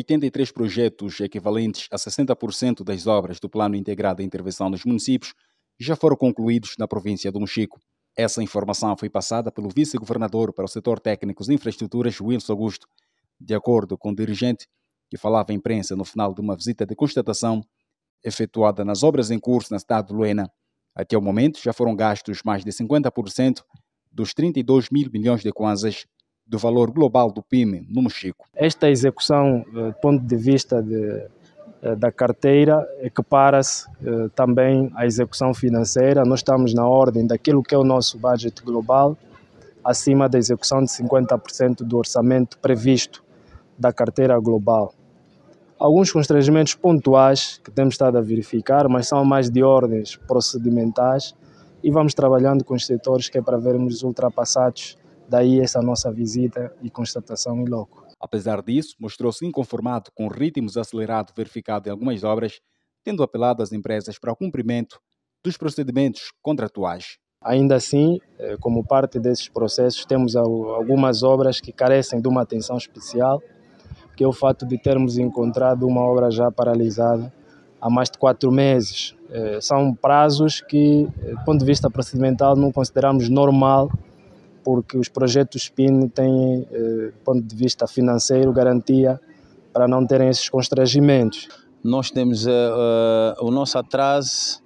83 projetos equivalentes a 60% das obras do Plano Integrado de Intervenção nos Municípios já foram concluídos na província do Mochico. Essa informação foi passada pelo vice-governador para o setor técnicos e infraestruturas, Wilson Augusto. De acordo com o dirigente, que falava à imprensa no final de uma visita de constatação efetuada nas obras em curso na cidade de Luena, até o momento já foram gastos mais de 50% dos 32 mil milhões de kwanzas do valor global do PIB no Mochico. Esta execução, eh, do ponto de vista de, eh, da carteira, equipara-se eh, também à execução financeira. Nós estamos na ordem daquilo que é o nosso budget global, acima da execução de 50% do orçamento previsto da carteira global. Alguns constrangimentos pontuais que temos estado a verificar, mas são mais de ordens procedimentais e vamos trabalhando com os setores que é para vermos ultrapassados Daí essa nossa visita e constatação em loco. Apesar disso, mostrou-se inconformado com o ritmo acelerado verificado em algumas obras, tendo apelado às empresas para o cumprimento dos procedimentos contratuais. Ainda assim, eh, como parte desses processos, temos algumas obras que carecem de uma atenção especial, que é o fato de termos encontrado uma obra já paralisada há mais de quatro meses. Eh, são prazos que, eh, do ponto de vista procedimental, não consideramos normal porque os projetos PIN têm, eh, do ponto de vista financeiro, garantia para não terem esses constrangimentos. Nós temos uh, uh, o nosso atraso,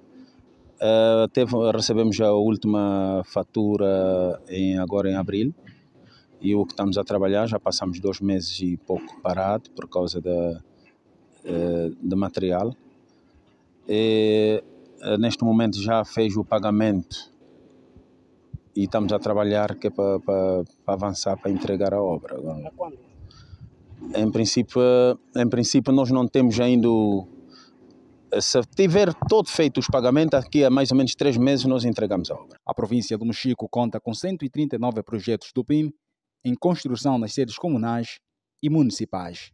uh, teve, recebemos a última fatura em, agora em abril e o que estamos a trabalhar já passamos dois meses e pouco parado por causa da, de material. E, neste momento já fez o pagamento e estamos a trabalhar que é para, para, para, avançar, para entregar a obra. Agora, em princípio, em princípio nós não temos ainda se tiver todo feito os pagamentos, aqui a mais ou menos três meses nós entregamos a obra. A província do Mexico conta com 139 projetos do PIM em construção nas sedes comunais e municipais.